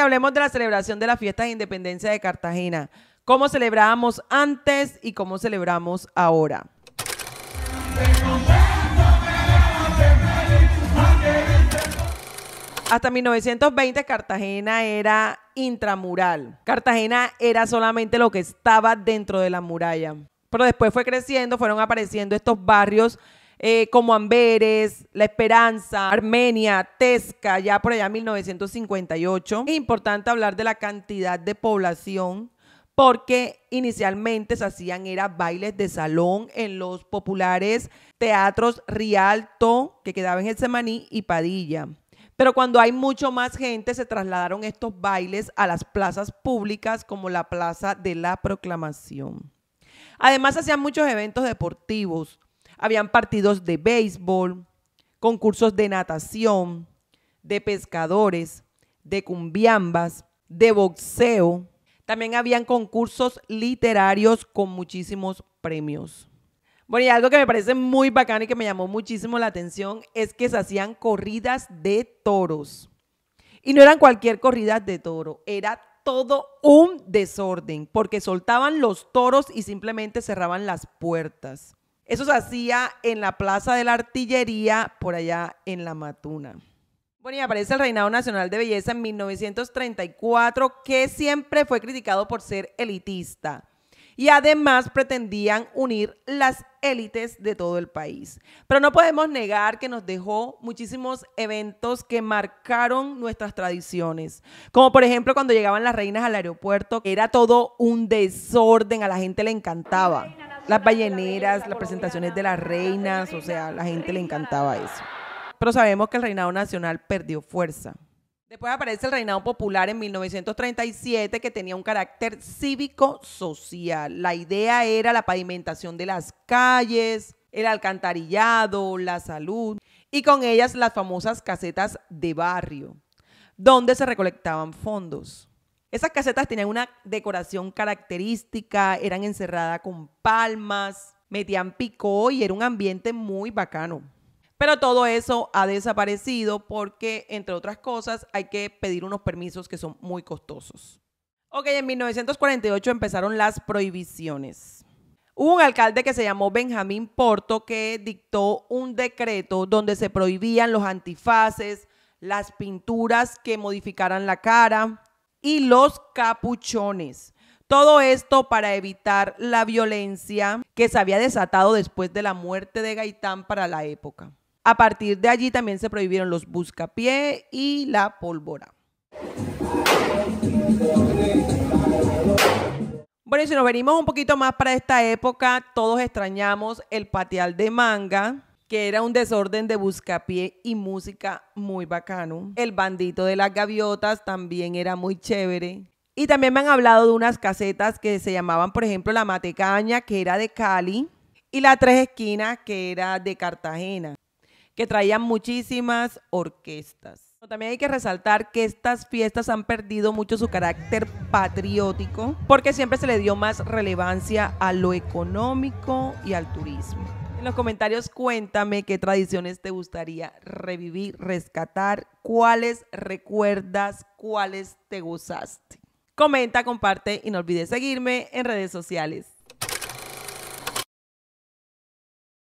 hablemos de la celebración de la fiesta de independencia de Cartagena. ¿Cómo celebrábamos antes y cómo celebramos ahora? Hasta 1920 Cartagena era intramural. Cartagena era solamente lo que estaba dentro de la muralla. Pero después fue creciendo, fueron apareciendo estos barrios eh, como Amberes, La Esperanza, Armenia, Tesca, ya por allá 1958. Es importante hablar de la cantidad de población porque inicialmente se hacían era bailes de salón en los populares teatros Rialto, que quedaba en Semaní, y Padilla. Pero cuando hay mucho más gente, se trasladaron estos bailes a las plazas públicas como la Plaza de la Proclamación. Además, hacían muchos eventos deportivos, habían partidos de béisbol, concursos de natación, de pescadores, de cumbiambas, de boxeo. También habían concursos literarios con muchísimos premios. Bueno, y algo que me parece muy bacano y que me llamó muchísimo la atención es que se hacían corridas de toros. Y no eran cualquier corrida de toro, era todo un desorden, porque soltaban los toros y simplemente cerraban las puertas. Eso se hacía en la Plaza de la Artillería, por allá en La Matuna. Bueno, y aparece el Reinado Nacional de Belleza en 1934, que siempre fue criticado por ser elitista. Y además pretendían unir las élites de todo el país. Pero no podemos negar que nos dejó muchísimos eventos que marcaron nuestras tradiciones. Como por ejemplo cuando llegaban las reinas al aeropuerto, que era todo un desorden, a la gente le encantaba las balleneras, las presentaciones de las reinas, o sea, a la gente le encantaba eso. Pero sabemos que el reinado nacional perdió fuerza. Después aparece el reinado popular en 1937 que tenía un carácter cívico-social. La idea era la pavimentación de las calles, el alcantarillado, la salud y con ellas las famosas casetas de barrio, donde se recolectaban fondos. Esas casetas tenían una decoración característica, eran encerradas con palmas, metían pico y era un ambiente muy bacano. Pero todo eso ha desaparecido porque, entre otras cosas, hay que pedir unos permisos que son muy costosos. Ok, en 1948 empezaron las prohibiciones. Hubo un alcalde que se llamó Benjamín Porto que dictó un decreto donde se prohibían los antifaces, las pinturas que modificaran la cara, y los capuchones. Todo esto para evitar la violencia que se había desatado después de la muerte de Gaitán para la época. A partir de allí también se prohibieron los buscapié y la pólvora. Bueno, y si nos venimos un poquito más para esta época, todos extrañamos el pateal de manga, que era un desorden de buscapié y música muy bacano. El bandito de las gaviotas también era muy chévere. Y también me han hablado de unas casetas que se llamaban, por ejemplo, La Matecaña, que era de Cali, y La Tres Esquinas, que era de Cartagena, que traían muchísimas orquestas. También hay que resaltar que estas fiestas han perdido mucho su carácter patriótico porque siempre se le dio más relevancia a lo económico y al turismo. En los comentarios cuéntame qué tradiciones te gustaría revivir, rescatar, cuáles recuerdas, cuáles te gozaste. Comenta, comparte y no olvides seguirme en redes sociales.